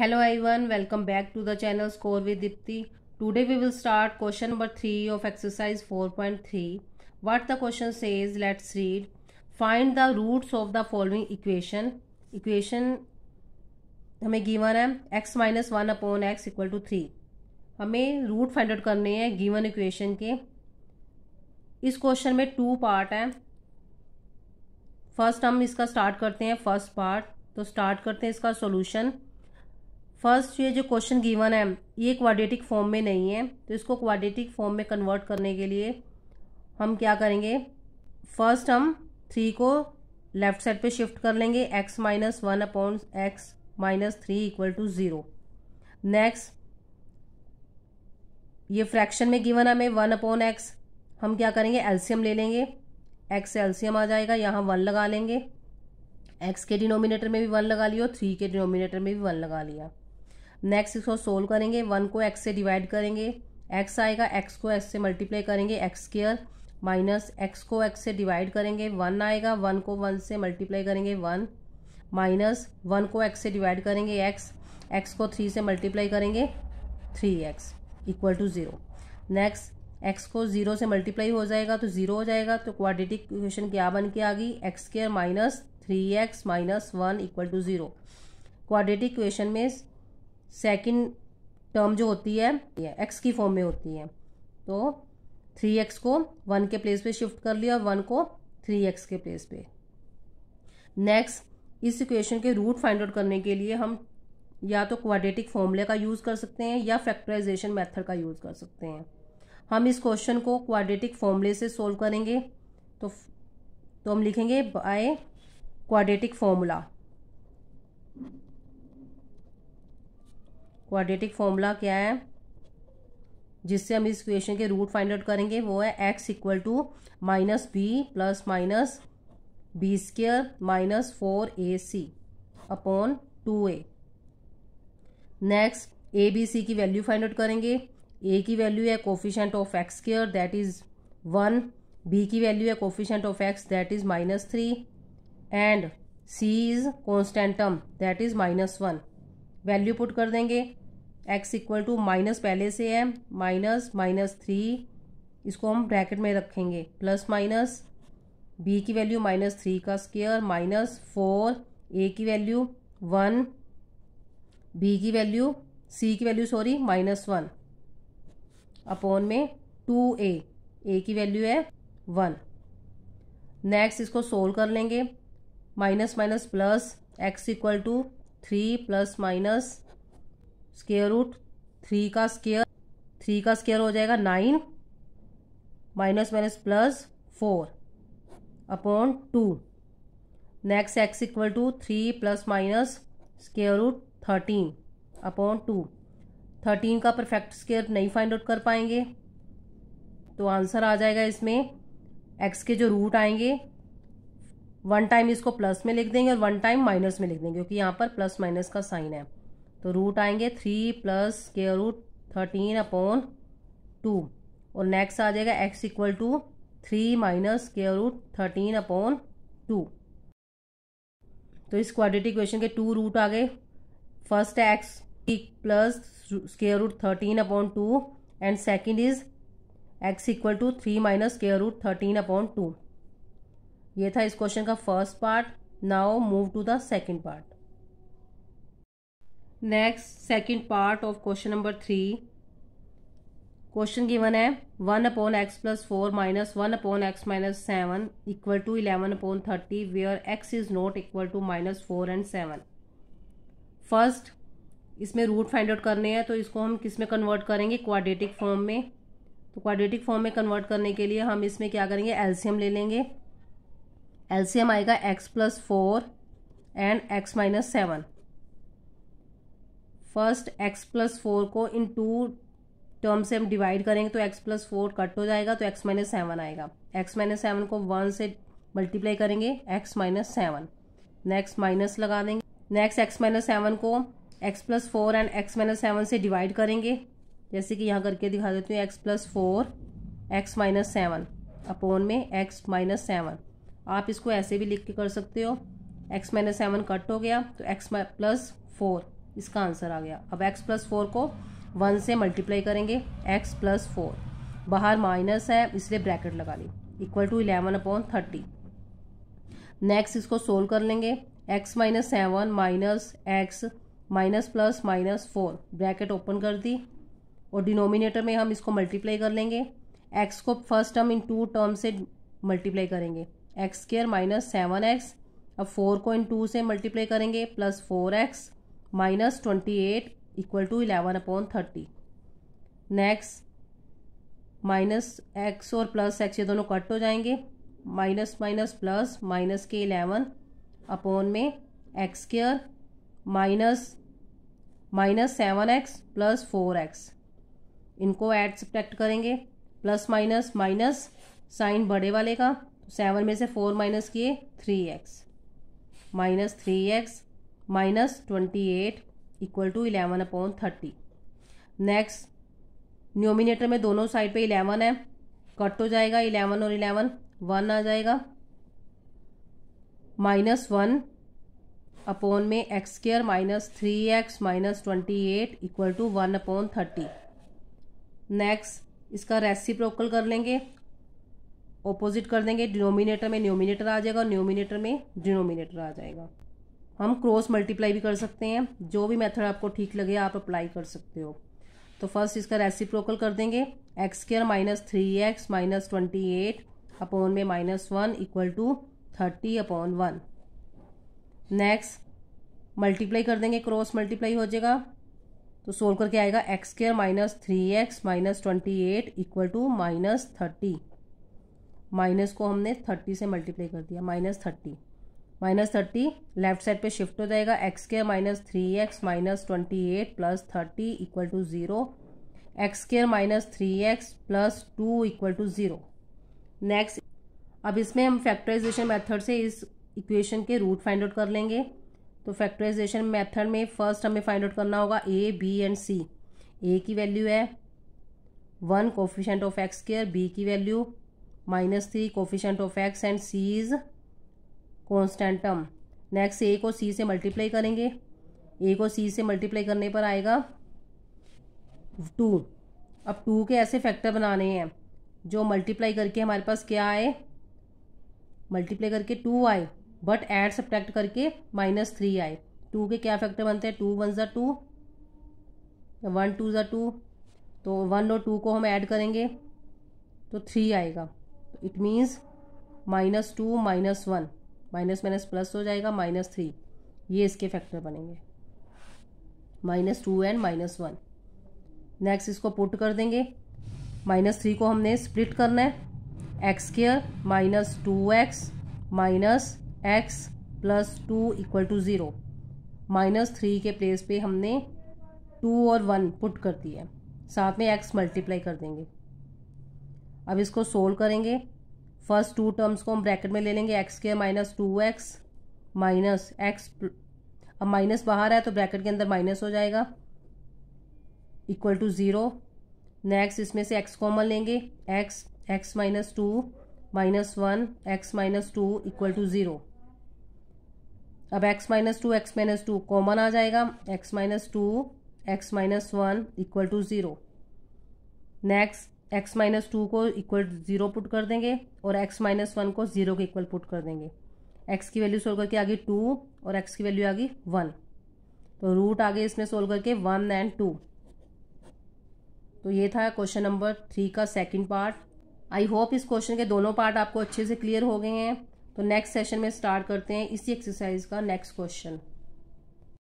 hello everyone welcome back to the channel score with Deepti today we will start question number three of exercise four point three what the question is let's read find the roots of the following equation equation हमें given है X minus one upon X equal to three हमें root find out करने हैं given equation के इस question में two part हैं first हम इसका स्टार्ट करते हैं फर्स्ट पार्ट तो स्टार्ट करते हैं इसका सोल्यूशन फर्स्ट ये जो क्वेश्चन गिवन है ये क्वाड्रेटिक फॉर्म में नहीं है तो इसको क्वाड्रेटिक फॉर्म में कन्वर्ट करने के लिए हम क्या करेंगे फर्स्ट हम थ्री को लेफ्ट साइड पे शिफ्ट कर लेंगे X minus one upon x minus three equal to zero next ये फ्रैक्शन में गिवन हमें वन अपॉन एक्स हम क्या करेंगे एल्सियम ले लेंगे एक्स से एल्सियम आ जाएगा यहाँ वन लगा लेंगे एक्स के डिनोमिनेटर में भी वन लगा लिया और थ्री के डिनोमिनेटर में भी वन लगा लिया नेक्स्ट इसको सोल्व करेंगे वन को एक्स से डिवाइड करेंगे एक्स आएगा एक्स को एक्स से मल्टीप्लाई करेंगे एक्स केयर माइनस एक्स को एक्स से डिवाइड करेंगे वन आएगा वन को वन से मल्टीप्लाई करेंगे वन माइनस वन को एक्स से डिवाइड करेंगे एक्स एक्स को थ्री से मल्टीप्लाई करेंगे three X equal to zero next X को ज़ीरो से मल्टीप्लाई हो जाएगा तो ज़ीरो हो जाएगा तो क्वाड्रेटिक इक्वेशन क्या बन के आ गई X square minus three x minus one equal to zero quadratic equation में सेकेंड टर्म जो होती है एक्स की फॉर्म में होती है तो थ्री एक्स को वन के प्लेस पे शिफ्ट कर लिया और वन को थ्री एक्स के प्लेस पे नेक्स्ट इस इक्वेशन के रूट फाइंड आउट करने के लिए हम या तो क्वाड्रेटिक फॉर्मूले का यूज़ कर सकते हैं या फैक्टराइजेशन मेथड का यूज़ कर सकते हैं हम इस क्वेश्चन को क्वाड्रेटिक फॉर्मूले से सोल्व करेंगे तो तो हम लिखेंगे by quadratic formula quadratic formula क्या है जिससे हम इस क्वेश्चन के रूट फाइंड आउट करेंगे वो है x equal to minus b plus minus b square minus four a c upon two a next a b c की वैल्यू फाइंड आउट करेंगे ए की वैल्यू है coefficient of x square that is one b की value है coefficient of x that is minus three and c is constant that is minus one value put कर देंगे x equal to minus पहले से है minus minus three इसको हम bracket में रखेंगे प्लस माइनस बी की वैल्यू माइनस थ्री का स्केयर माइनस फोर ए की वैल्यू वन बी की वैल्यू सी की value sorry minus one upon में टू ए ए की वैल्यू है वन नेक्स्ट इसको सोल्व कर लेंगे minus minus plus x equal to three plus minus square root three का स्केयर थ्री का स्केयर हो जाएगा nine minus minus plus four upon two next x equal to three plus minus square root thirteen upon two thirteen का perfect square नहीं find out कर पाएंगे तो answer आ जाएगा इसमें एक्स के जो रूट आएंगे वन टाइम इसको प्लस में लिख देंगे और वन टाइम माइनस में लिख देंगे क्योंकि यहाँ पर प्लस माइनस का साइन है तो रूट आएंगे थ्री प्लस के रूट थर्टीन अपॉन टू और नेक्स्ट आ जाएगा x equal to three minus के रूट थर्टीन अपॉन टू तो इस क्वाड्रेटिक इक्वेशन के टू रूट आ गए first x plus square root thirteen upon two and second is x equal to three minus square root thirteen upon two ये था इस question का first part now move to the second part next second part of question number three question given है one upon x plus four minus one upon x minus seven equal to eleven upon thirty where x is not equal to minus four and seven first इसमें root find out करने हैं तो इसको हम किस में convert करेंगे quadratic form में तो क्वाड्रेटिक फॉर्म में कन्वर्ट करने के लिए हम इसमें क्या करेंगे एल्सीयम ले लेंगे एल्सीयम आएगा x plus four and x minus seven first x plus four को इन टू टर्म से हम डिवाइड करेंगे तो एक्स प्लस फोर कट हो जाएगा तो एक्स माइनस सेवन आएगा एक्स माइनस सेवन को वन से मल्टीप्लाई करेंगे x minus seven next minus लगा देंगे नेक्स्ट एक्स माइनस सेवन को x plus four and x minus seven से डिवाइड करेंगे जैसे कि यहाँ करके दिखा देती हूँ x plus four x minus seven upon में एक्स माइनस सेवन आप इसको ऐसे भी लिख के कर सकते हो एक्स माइनस सेवन कट हो गया तो एक्स प्लस फोर इसका आंसर आ गया अब x प्लस फोर को वन से मल्टीप्लाई करेंगे x प्लस फोर बाहर माइनस है इसलिए ब्रैकेट लगा ली equal to eleven upon thirty next इसको सोल्व कर लेंगे x minus seven minus x minus plus minus four bracket open कर दी और डिनोमिनेटर में हम इसको मल्टीप्लाई कर लेंगे x को first term into term से मल्टीप्लाई करेंगे x square minus seven x अब फोर को इन टू से मल्टीप्लाई करेंगे plus four x minus twenty eight equal to eleven upon thirty next minus x और प्लस एक्स ये दोनों cut हो जाएंगे माइनस माइनस प्लस माइनस के इलेवन अपॉन में x square minus minus seven x plus four x इनको add subtract करेंगे plus minus minus sign बड़े वाले का सेवन तो में से फोर माइनस किए three x minus three x minus twenty eight equal to eleven upon thirty next denominator में दोनों साइड पे इलेवन है कट हो जाएगा इलेवन और इलेवन वन आ जाएगा माइनस वन अपॉन में x square minus three x minus twenty eight equal to one upon thirty next इसका रेसिप्रोकल कर लेंगे ऑपोजिट कर देंगे डिनोमिनेटर में न्योमिनेटर आ जाएगा न्योमिनेटर में डिनोमिनेटर आ जाएगा हम क्रॉस मल्टीप्लाई भी कर सकते हैं जो भी मेथड आपको ठीक लगे आप अप्लाई कर सकते हो तो फर्स्ट इसका रेसिप्रोकल कर देंगे x square minus three x minus twenty eight upon में minus one equal to thirty upon one next multiply कर देंगे क्रॉस मल्टीप्लाई हो जाएगा तो सोल्व करके आएगा x square minus three x minus twenty eight equal to minus thirty minus को हमने थर्टी से मल्टीप्लाई कर दिया minus thirty minus thirty left side पे शिफ्ट हो जाएगा x square minus three x minus twenty eight plus thirty equal to zero x square minus three x plus two equal to zero next अब इसमें हम factorisation method से इस equation के root find out कर लेंगे तो फैक्टराइजेशन मेथड में फर्स्ट हमें फाइंड आउट करना होगा ए बी एंड सी ए की वैल्यू है one coefficient of x care B की value minus three coefficient of x and c is constant term next ए को सी से मल्टीप्लाई करेंगे ए को सी से मल्टीप्लाई करने पर आएगा टू अब टू के ऐसे फैक्टर बनाने हैं जो मल्टीप्लाई करके हमारे पास क्या आए मल्टीप्लाई करके टू आए बट एड सब्ट्रैक्ट करके माइनस थ्री आए टू के क्या फैक्टर बनते हैं टू वन ज़ा टू वन टू ज़ा टू तो वन और टू को हम ऐड करेंगे तो थ्री आएगा it means minus two minus one minus minus plus हो जाएगा माइनस थ्री ये इसके फैक्टर बनेंगे minus two and minus one next इसको पुट कर देंगे माइनस थ्री को हमने स्प्लिट करना है x square minus two x minus x plus two equal to zero minus three के प्लेस पे हमने टू और वन पुट कर दिया साथ में एक्स मल्टीप्लाई कर देंगे अब इसको सोल्व करेंगे फर्स्ट टू टर्म्स को हम ब्रैकेट में ले लेंगे एक्स के minus two x minus x अब माइनस बाहर है तो ब्रैकेट के अंदर माइनस हो जाएगा इक्वल टू ज़ीरो नेक्स्ट इसमें से एक्स कॉमन लेंगे x x minus two minus one x minus two equal to zero अब x minus two x minus two common आ जाएगा x minus two x minus one equal to zero next x minus two को equal zero put कर देंगे और x minus one को zero के equal put कर देंगे एक्स की वैल्यू सोल्व करके आगे टू और एक्स की वैल्यू आगे वन तो रूट आगे इसमें सोल्व करके वन एंड टू तो ये था क्वेश्चन नंबर थ्री का सेकंड पार्ट आई होप इस क्वेश्चन के दोनों पार्ट आपको अच्छे से क्लियर हो गए हैं तो नेक्स्ट सेशन में स्टार्ट करते हैं इसी एक्सरसाइज का नेक्स्ट क्वेश्चन